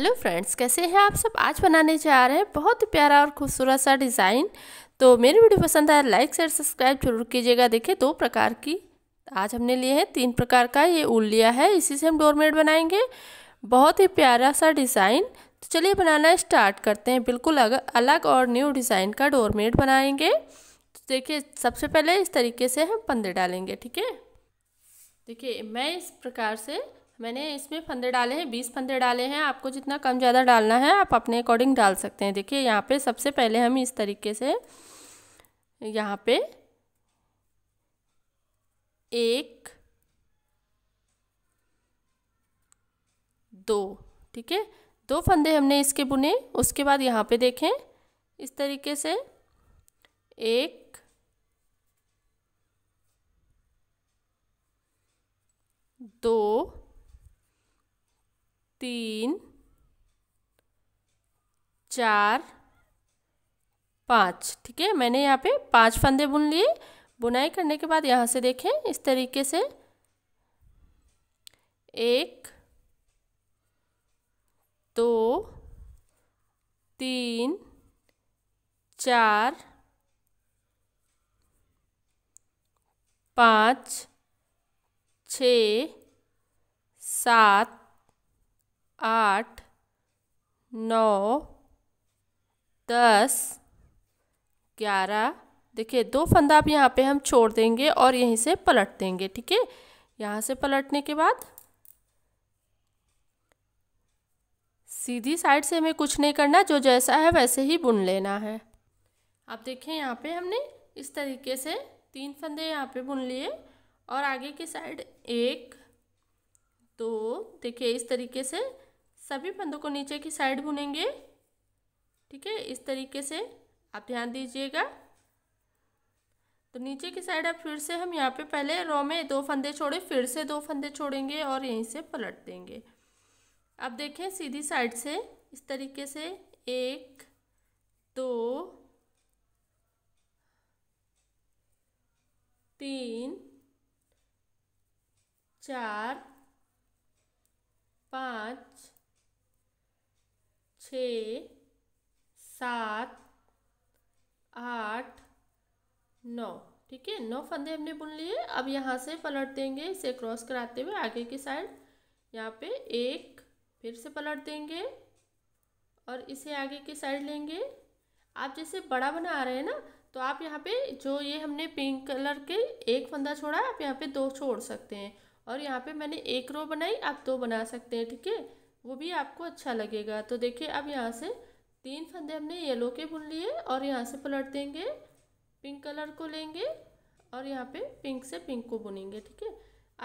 hello friends कैसे हैं आप सब आज बनाने जा रहे हैं बहुत ही प्यारा और खूबसूरत सा डिज़ाइन तो मेरी वीडियो पसंद आया लाइक शेयर सब्सक्राइब जरूर कीजिएगा देखिए दो प्रकार की आज हमने लिए हैं तीन प्रकार का ये ऊल लिया है इसी से हम डोरमेट बनाएंगे बहुत ही प्यारा सा डिज़ाइन तो चलिए बनाना स्टार्ट करते हैं बिल्कुल अग अलग और न्यू डिज़ाइन का डोरमेट बनाएंगे तो देखिए सबसे पहले इस तरीके से हम पंदे डालेंगे ठीक है देखिए मैं इस प्रकार से मैंने इसमें फंदे डाले हैं बीस फंदे डाले हैं आपको जितना कम ज़्यादा डालना है आप अपने अकॉर्डिंग डाल सकते हैं देखिए यहाँ पे सबसे पहले हम इस तरीके से यहाँ पे एक दो ठीक है दो फंदे हमने इसके बुने उसके बाद यहाँ पे देखें इस तरीके से एक दो तीन चार पाँच ठीक है मैंने यहाँ पे पाँच फंदे बुन लिए बुनाई करने के बाद यहाँ से देखें इस तरीके से एक दो तीन चार पाँच छ सात आठ नौ दस ग्यारह देखिए दो फंदा आप यहाँ पे हम छोड़ देंगे और यहीं से पलट देंगे ठीक है यहाँ से पलटने के बाद सीधी साइड से हमें कुछ नहीं करना जो जैसा है वैसे ही बुन लेना है आप देखें यहाँ पे हमने इस तरीके से तीन फंदे यहाँ पे बुन लिए और आगे की साइड एक दो देखिए इस तरीके से सभी फंदों को नीचे की साइड बुनेंगे ठीक है इस तरीके से आप ध्यान दीजिएगा तो नीचे की साइड अब फिर से हम यहाँ पे पहले रो में दो फंदे छोड़े फिर से दो फंदे छोड़ेंगे और यहीं से पलट देंगे अब देखें सीधी साइड से इस तरीके से एक दो तीन चार पाँच छ सात आठ नौ ठीक है नौ फंदे हमने बुन लिए अब यहाँ से पलट देंगे इसे क्रॉस कराते हुए आगे की साइड यहाँ पे एक फिर से पलट देंगे और इसे आगे की साइड लेंगे आप जैसे बड़ा बना रहे हैं ना तो आप यहाँ पे जो ये हमने पिंक कलर के एक फंदा छोड़ा आप यहाँ पे दो छोड़ सकते हैं और यहाँ पे मैंने एक रो बनाई आप दो बना सकते हैं ठीक है वो भी आपको अच्छा लगेगा तो देखिए अब यहाँ से तीन फंदे हमने येलो के बुन लिए और यहाँ से पलट देंगे पिंक कलर को लेंगे और यहाँ पे पिंक से पिंक को बुनेंगे ठीक है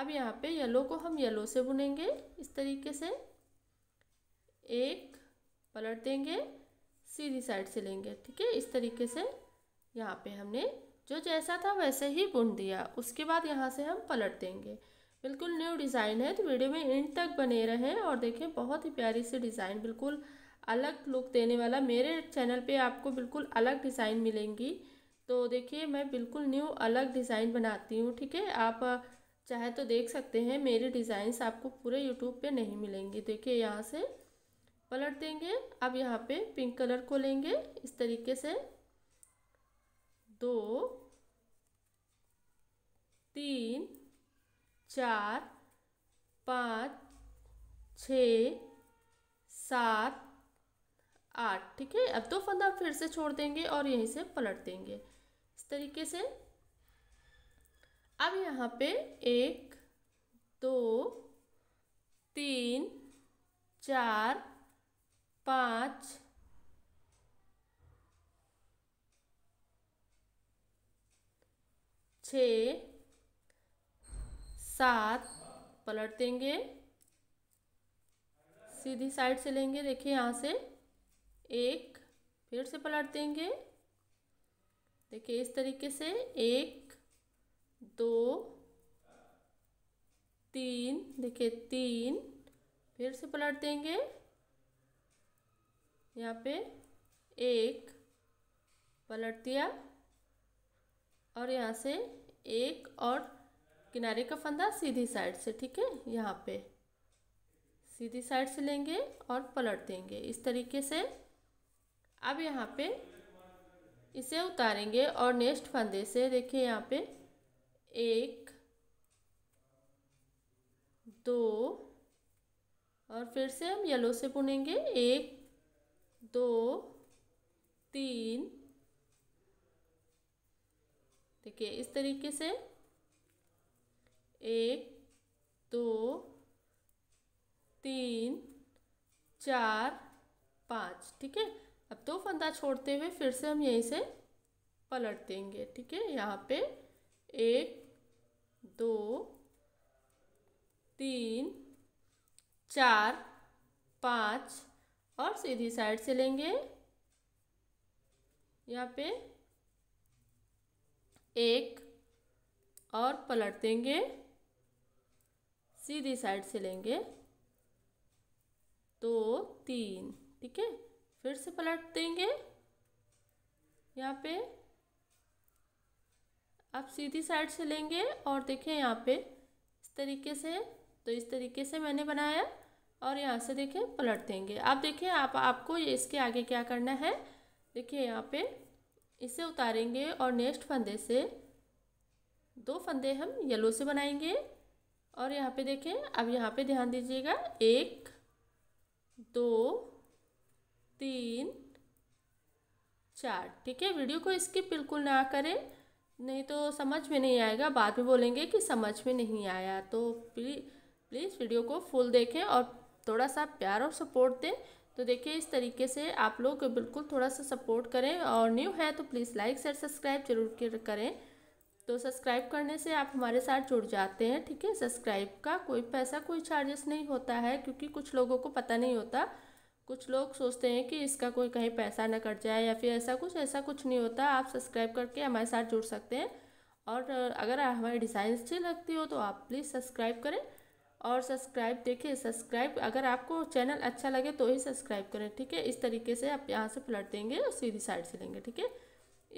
अब यहाँ पे येलो को हम येलो से बुनेंगे इस तरीके से एक पलट देंगे सीधी साइड से लेंगे ठीक है इस तरीके से यहाँ पे हमने जो जैसा था वैसे ही बुन दिया उसके बाद यहाँ से हम पलट देंगे बिल्कुल न्यू डिज़ाइन है तो वीडियो में एंड तक बने रहें और देखें बहुत ही प्यारी सी डिज़ाइन बिल्कुल अलग लुक देने वाला मेरे चैनल पे आपको बिल्कुल अलग डिज़ाइन मिलेंगी तो देखिए मैं बिल्कुल न्यू अलग डिज़ाइन बनाती हूँ ठीक है आप चाहे तो देख सकते हैं मेरी डिज़ाइंस आपको पूरे यूट्यूब पे नहीं मिलेंगी देखिए यहाँ से पलट देंगे अब यहाँ पे पिंक कलर को लेंगे इस तरीके से दो तीन चार पाँच छ सात आठ ठीक है अब दो फंदा फिर से छोड़ देंगे और यहीं से पलट देंगे इस तरीके से अब यहाँ पे एक दो तीन चार पाँच छ सात पलट देंगे सीधी साइड से लेंगे देखिए यहाँ से एक फिर से पलट देंगे देखिए इस तरीके से एक दो तीन देखिए तीन फिर से पलट देंगे यहाँ पे एक पलट दिया और यहाँ से एक और किनारे का फंदा सीधी साइड से ठीक है यहाँ पे सीधी साइड से लेंगे और पलट देंगे इस तरीके से अब यहाँ पे इसे उतारेंगे और नेक्स्ट फंदे से देखिए यहाँ पे एक दो और फिर से हम येलो से बुनेंगे एक दो तीन देखिए इस तरीके से एक दो तीन चार पाँच ठीक है अब तो फंदा छोड़ते हुए फिर से हम यहीं से पलट देंगे ठीक है यहाँ पे एक दो तीन चार पाँच और सीधी साइड से लेंगे यहाँ पे एक और पलट देंगे सीधी साइड से लेंगे दो तीन ठीक है फिर से पलट देंगे यहाँ पे आप सीधी साइड से लेंगे और देखें यहाँ पे इस तरीके से तो इस तरीके से मैंने बनाया और यहाँ से देखें पलट देंगे आप देखें आप आपको ये इसके आगे क्या करना है देखिए यहाँ पे इसे उतारेंगे और नेक्स्ट फंदे से दो फंदे हम येलो से बनाएंगे और यहाँ पे देखें अब यहाँ पे ध्यान दीजिएगा एक दो तीन चार ठीक है वीडियो को स्किप बिल्कुल ना करें नहीं तो समझ में नहीं आएगा बाद में बोलेंगे कि समझ में नहीं आया तो प्ली प्लीज़ वीडियो को फुल देखें और थोड़ा सा प्यार और सपोर्ट दें तो देखिए इस तरीके से आप लोग बिल्कुल थोड़ा सा सपोर्ट करें और न्यू है तो प्लीज़ लाइक शेयर सब्सक्राइब जरूर करें तो सब्सक्राइब करने से आप हमारे साथ जुड़ जाते हैं ठीक है सब्सक्राइब का कोई पैसा कोई चार्जेस नहीं होता है क्योंकि कुछ लोगों को पता नहीं होता कुछ लोग सोचते हैं कि इसका कोई कहीं पैसा ना कट जाए या फिर ऐसा कुछ ऐसा कुछ नहीं होता आप सब्सक्राइब करके हमारे साथ जुड़ सकते हैं और अगर हमारी डिज़ाइन अच्छी लगती हो तो आप प्लीज़ सब्सक्राइब करें और सब्सक्राइब देखिए सब्सक्राइब अगर आपको चैनल अच्छा लगे तो ही सब्सक्राइब करें ठीक है इस तरीके से आप यहाँ से पलट देंगे और सीधी साइड से लेंगे ठीक है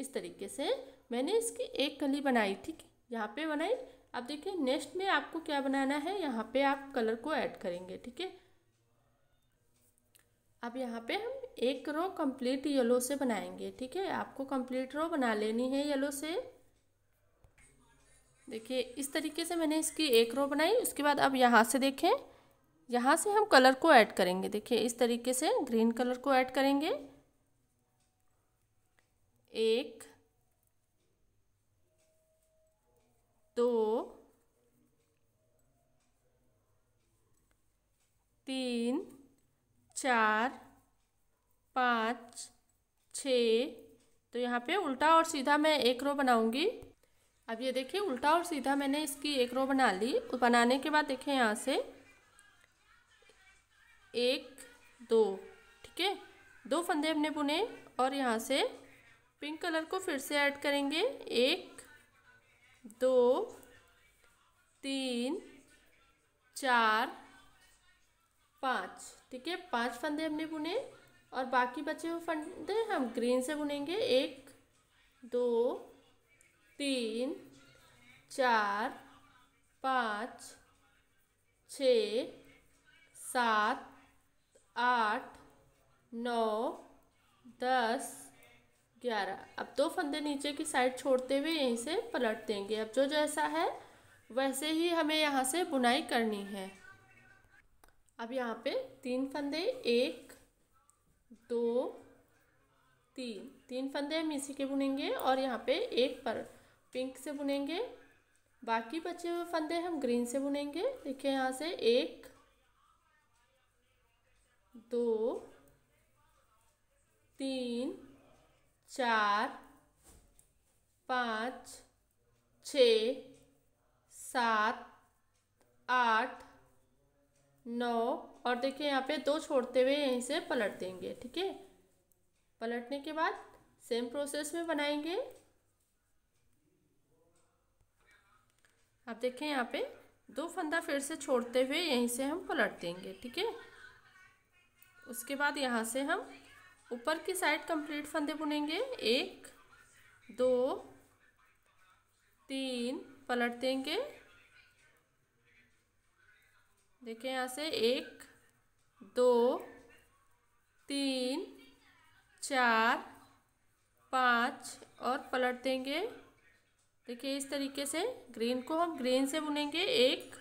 इस तरीके से मैंने इसकी एक कली बनाई ठीक है यहाँ पे बनाई अब देखिए नेक्स्ट में आपको क्या बनाना है यहाँ पे आप कलर को ऐड करेंगे ठीक है अब यहाँ पे हम एक रो कंप्लीट येलो से बनाएंगे ठीक है आपको कंप्लीट रो बना लेनी है येलो से देखिए इस तरीके से मैंने इसकी एक रो बनाई उसके बाद अब यहाँ से देखें यहाँ से हम कलर को ऐड करेंगे देखिए इस तरीके से ग्रीन कलर को ऐड करेंगे एक दो तीन चार पाँच छ तो यहाँ पे उल्टा और सीधा मैं एक रो बनाऊंगी अब ये देखिए उल्टा और सीधा मैंने इसकी एक रो बना ली तो बनाने के बाद देखें यहाँ से एक दो ठीक है दो फंदे हमने बुने और यहाँ से पिंक कलर को फिर से ऐड करेंगे एक दो तीन चार पाँच ठीक है पाँच फंदे हमने बुने और बाकी बचे हुए फंदे हम ग्रीन से बुनेंगे एक दो तीन चार पाँच छ सात आठ नौ दस ग्यारह अब दो फंदे नीचे की साइड छोड़ते हुए यहीं से पलट देंगे अब जो जैसा है वैसे ही हमें यहाँ से बुनाई करनी है अब यहाँ पे तीन फंदे एक दो तीन तीन फंदे हम इसी के बुनेंगे और यहाँ पे एक पर पिंक से बुनेंगे बाकी बचे हुए फंदे हम ग्रीन से बुनेंगे देखिए यहाँ से एक दो तीन चार पाँच छ सात आठ नौ और देखिए यहाँ पे दो छोड़ते हुए यहीं से पलट देंगे ठीक है पलटने के बाद सेम प्रोसेस में बनाएंगे आप देखें यहाँ पे दो फंदा फिर से छोड़ते हुए यहीं से हम पलट देंगे ठीक है उसके बाद यहाँ से हम ऊपर की साइड कंप्लीट फंदे बुनेंगे एक दो तीन पलट देंगे देखिए यहाँ से एक दो तीन चार पाँच और पलट देंगे देखिए इस तरीके से ग्रीन को हम ग्रीन से बुनेंगे एक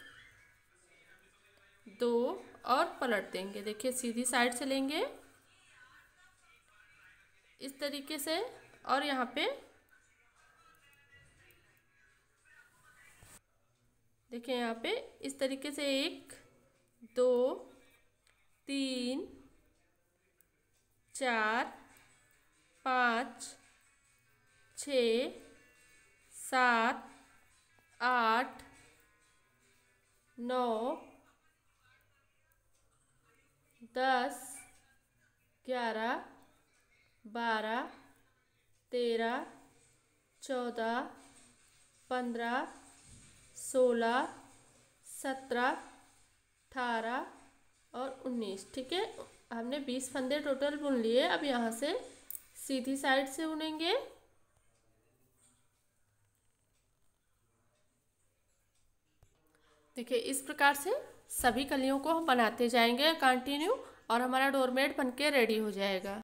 दो और पलट देंगे देखिए सीधी साइड से लेंगे इस तरीके से और यहाँ पे देखिए यहाँ पे इस तरीके से एक दो तीन चार पाँच छ सात आठ नौ दस ग्यारह बारह तेरह चौदह पंद्रह सोलह सत्रह अठारह और उन्नीस ठीक है हमने बीस फंदे टोटल बुन लिए अब यहाँ से सीधी साइड से बुनेंगे देखिए इस प्रकार से सभी कलियों को हम बनाते जाएंगे कंटिन्यू और हमारा डोरमेट बनके रेडी हो जाएगा